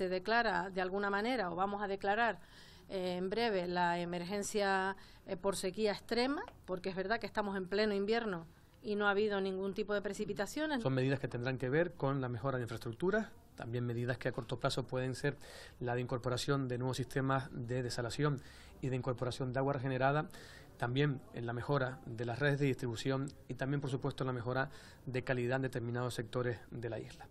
se declara de alguna manera o vamos a declarar eh, en breve la emergencia eh, por sequía extrema, porque es verdad que estamos en pleno invierno y no ha habido ningún tipo de precipitaciones. Son medidas que tendrán que ver con la mejora de infraestructuras, también medidas que a corto plazo pueden ser la de incorporación de nuevos sistemas de desalación y de incorporación de agua regenerada, también en la mejora de las redes de distribución y también, por supuesto, la mejora de calidad en determinados sectores de la isla.